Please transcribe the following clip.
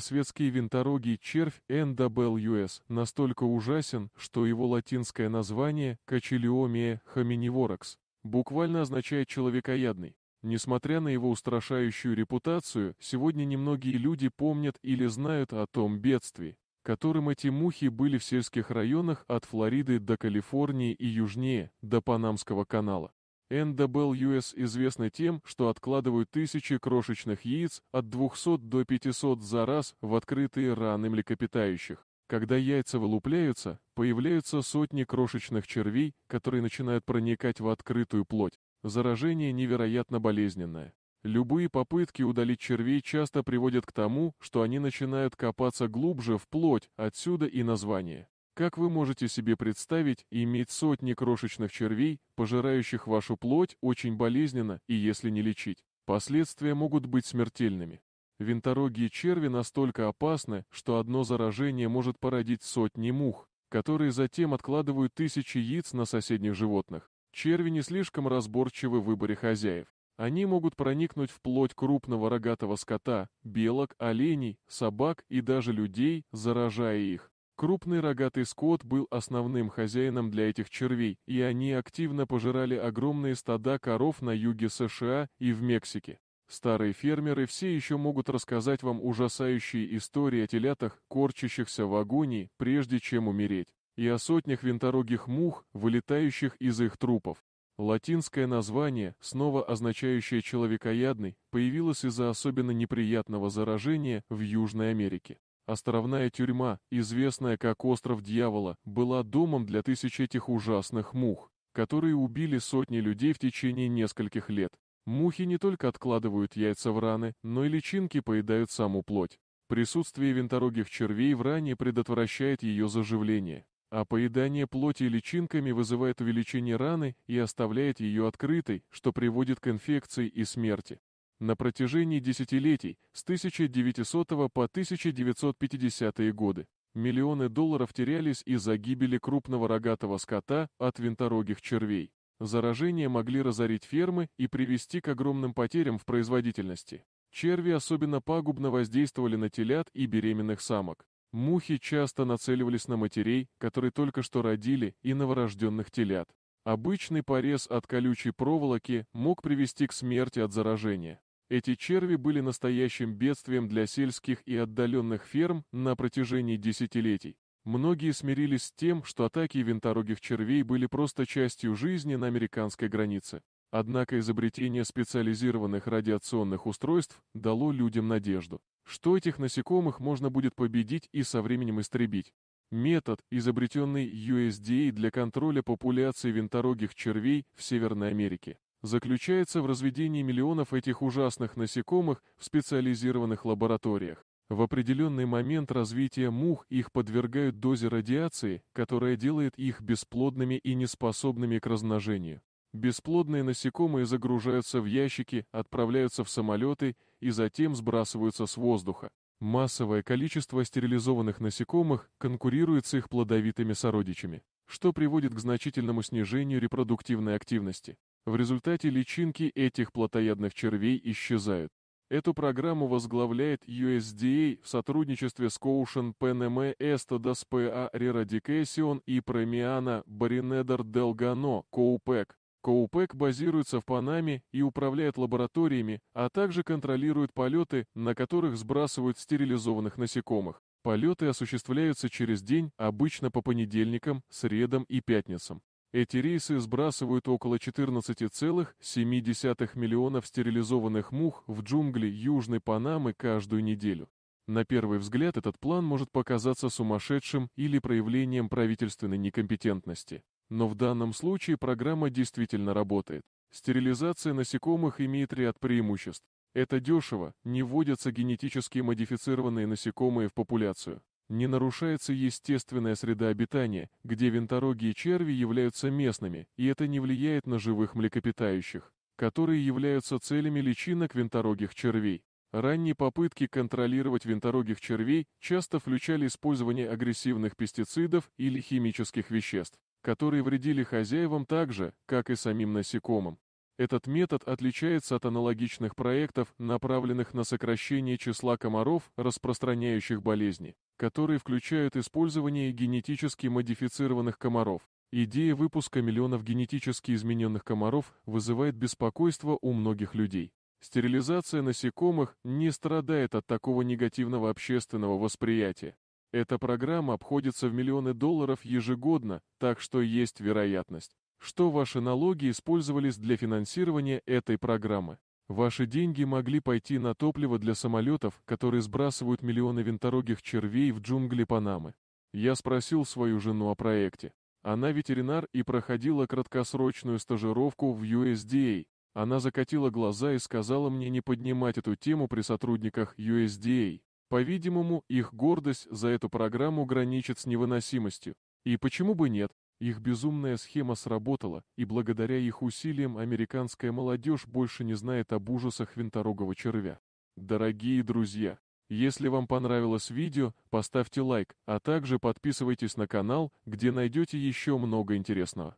Новосветский винторогий червь NWS настолько ужасен, что его латинское название Качелиомия hominivorax буквально означает «человекоядный». Несмотря на его устрашающую репутацию, сегодня немногие люди помнят или знают о том бедствии, которым эти мухи были в сельских районах от Флориды до Калифорнии и южнее, до Панамского канала. NWS известны тем, что откладывают тысячи крошечных яиц от 200 до 500 за раз в открытые раны млекопитающих. Когда яйца вылупляются, появляются сотни крошечных червей, которые начинают проникать в открытую плоть. Заражение невероятно болезненное. Любые попытки удалить червей часто приводят к тому, что они начинают копаться глубже в плоть, отсюда и название. Как вы можете себе представить, иметь сотни крошечных червей, пожирающих вашу плоть, очень болезненно и если не лечить, последствия могут быть смертельными. Винторогие черви настолько опасны, что одно заражение может породить сотни мух, которые затем откладывают тысячи яиц на соседних животных. Черви не слишком разборчивы в выборе хозяев. Они могут проникнуть в плоть крупного рогатого скота, белок, оленей, собак и даже людей, заражая их. Крупный рогатый скот был основным хозяином для этих червей, и они активно пожирали огромные стада коров на юге США и в Мексике. Старые фермеры все еще могут рассказать вам ужасающие истории о телятах, корчащихся в агонии, прежде чем умереть, и о сотнях винторогих мух, вылетающих из их трупов. Латинское название, снова означающее «человекоядный», появилось из-за особенно неприятного заражения в Южной Америке. Островная тюрьма, известная как Остров Дьявола, была домом для тысяч этих ужасных мух, которые убили сотни людей в течение нескольких лет. Мухи не только откладывают яйца в раны, но и личинки поедают саму плоть. Присутствие винторогих червей в ране предотвращает ее заживление, а поедание плоти личинками вызывает увеличение раны и оставляет ее открытой, что приводит к инфекции и смерти. На протяжении десятилетий, с 1900 по 1950 годы, миллионы долларов терялись из-за гибели крупного рогатого скота от винторогих червей. Заражения могли разорить фермы и привести к огромным потерям в производительности. Черви особенно пагубно воздействовали на телят и беременных самок. Мухи часто нацеливались на матерей, которые только что родили, и новорожденных телят. Обычный порез от колючей проволоки мог привести к смерти от заражения. Эти черви были настоящим бедствием для сельских и отдаленных ферм на протяжении десятилетий. Многие смирились с тем, что атаки винторогих червей были просто частью жизни на американской границе. Однако изобретение специализированных радиационных устройств дало людям надежду, что этих насекомых можно будет победить и со временем истребить. Метод, изобретенный USDA для контроля популяции винторогих червей в Северной Америке, заключается в разведении миллионов этих ужасных насекомых в специализированных лабораториях. В определенный момент развития мух их подвергают дозе радиации, которая делает их бесплодными и неспособными к размножению. Бесплодные насекомые загружаются в ящики, отправляются в самолеты и затем сбрасываются с воздуха. Массовое количество стерилизованных насекомых конкурирует с их плодовитыми сородичами, что приводит к значительному снижению репродуктивной активности. В результате личинки этих плотоядных червей исчезают. Эту программу возглавляет USDA в сотрудничестве с Коушен ПНМ эм, Эстадас ПА Рерадикэсион и Премиана Баринедер Делгано Коупек. Коупек базируется в Панаме и управляет лабораториями, а также контролирует полеты, на которых сбрасывают стерилизованных насекомых. Полеты осуществляются через день, обычно по понедельникам, средам и пятницам. Эти рейсы сбрасывают около 14,7 миллионов стерилизованных мух в джунгли Южной Панамы каждую неделю. На первый взгляд этот план может показаться сумасшедшим или проявлением правительственной некомпетентности. Но в данном случае программа действительно работает. Стерилизация насекомых имеет ряд преимуществ. Это дешево, не вводятся генетически модифицированные насекомые в популяцию не нарушается естественная среда обитания, где винторогие черви являются местными, и это не влияет на живых млекопитающих, которые являются целями личинок винторогих червей. Ранние попытки контролировать винторогих червей часто включали использование агрессивных пестицидов или химических веществ, которые вредили хозяевам так же, как и самим насекомым. Этот метод отличается от аналогичных проектов, направленных на сокращение числа комаров, распространяющих болезни которые включают использование генетически модифицированных комаров. Идея выпуска миллионов генетически измененных комаров вызывает беспокойство у многих людей. Стерилизация насекомых не страдает от такого негативного общественного восприятия. Эта программа обходится в миллионы долларов ежегодно, так что есть вероятность, что ваши налоги использовались для финансирования этой программы. Ваши деньги могли пойти на топливо для самолетов, которые сбрасывают миллионы винторогих червей в джунгли Панамы. Я спросил свою жену о проекте. Она ветеринар и проходила краткосрочную стажировку в USDA. Она закатила глаза и сказала мне не поднимать эту тему при сотрудниках USDA. По-видимому, их гордость за эту программу граничит с невыносимостью. И почему бы нет? Их безумная схема сработала, и благодаря их усилиям американская молодежь больше не знает об ужасах винторогого червя. Дорогие друзья, если вам понравилось видео, поставьте лайк, а также подписывайтесь на канал, где найдете еще много интересного.